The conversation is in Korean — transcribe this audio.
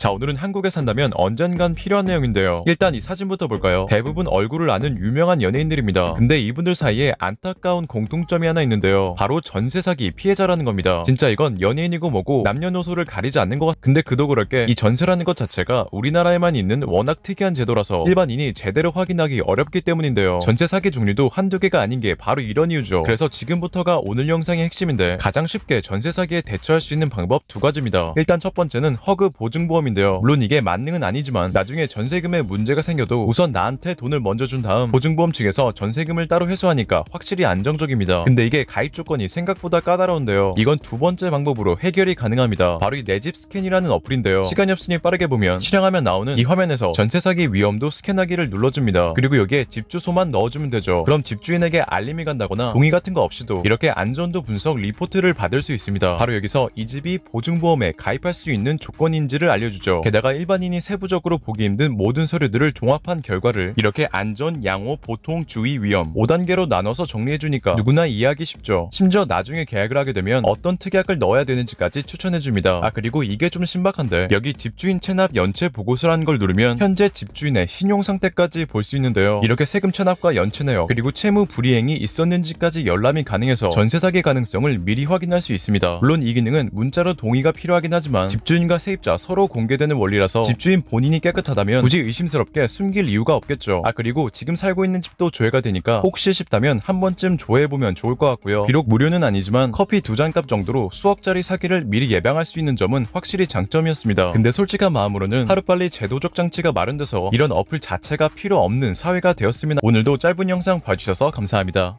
자 오늘은 한국에 산다면 언젠간 필요한 내용인데요. 일단 이 사진부터 볼까요? 대부분 얼굴을 아는 유명한 연예인들입니다. 근데 이분들 사이에 안타까운 공통점이 하나 있는데요. 바로 전세 사기 피해자라는 겁니다. 진짜 이건 연예인이고 뭐고 남녀노소를 가리지 않는 것 같... 근데 그도 그럴 게이 전세라는 것 자체가 우리나라에만 있는 워낙 특이한 제도라서 일반인이 제대로 확인하기 어렵기 때문인데요. 전세 사기 종류도 한두 개가 아닌 게 바로 이런 이유죠. 그래서 지금부터가 오늘 영상의 핵심인데 가장 쉽게 전세 사기에 대처할 수 있는 방법 두 가지입니다. 일단 첫 번째는 허그 보증보험이 시스템인데요. 물론 이게 만능은 아니지만 나중에 전세금에 문제가 생겨도 우선 나한테 돈을 먼저 준 다음 보증보험 측에서 전세금을 따로 회수하니까 확실히 안정적입니다. 근데 이게 가입 조건이 생각보다 까다로운데요. 이건 두 번째 방법으로 해결이 가능합니다. 바로 이내집 스캔이라는 어플인데요. 시간이 없으니 빠르게 보면 실행하면 나오는 이 화면에서 전세 사기 위험도 스캔하기를 눌러줍니다. 그리고 여기에 집 주소만 넣어주면 되죠. 그럼 집주인에게 알림이 간다거나 동의 같은 거 없이도 이렇게 안전도 분석 리포트를 받을 수 있습니다. 바로 여기서 이 집이 보증보험에 가입할 수 있는 조건인지를 알려주죠. 보여죠 게다가 일반인이 세부적으로 보기 힘든 모든 서류들을 종합한 결과를 이렇게 안전, 양호, 보통, 주의, 위험 5단계로 나눠서 정리해주니까 누구나 이해하기 쉽죠. 심지어 나중에 계약을 하게 되면 어떤 특약을 넣어야 되는지까지 추천해줍니다. 아 그리고 이게 좀 신박한데 여기 집주인 체납 연체 보고서라는 걸 누르면 현재 집주인의 신용 상태까지 볼 수 있는데요. 이렇게 세금 체납과 연체 내역 그리고 채무 불이행이 있었는지까지 열람이 가능해서 전세 사기 가능성을 미리 확인할 수 있습니다. 물론 이 기능은 문자로 동의가 필요하긴 하지만 집주인과 세입자 서로 공개 전개되는 원리라서 집주인 본인이 깨끗하다면 굳이 의심스럽게 숨길 이유가 없겠죠. 아 그리고 지금 살고 있는 집도 조회가 되니까 혹시 싶다면 한 번쯤 조회해보면 좋을 것 같고요. 비록 무료는 아니지만 커피 두 잔 값 정도로 수억짜리 사기를 미리 예방할 수 있는 점은 확실히 장점이었습니다. 근데 솔직한 마음으로는 하루빨리 제도적 장치가 마련돼서 이런 어플 자체가 필요 없는 사회가 되었습니다. 오늘도 짧은 영상 봐주셔서 감사합니다.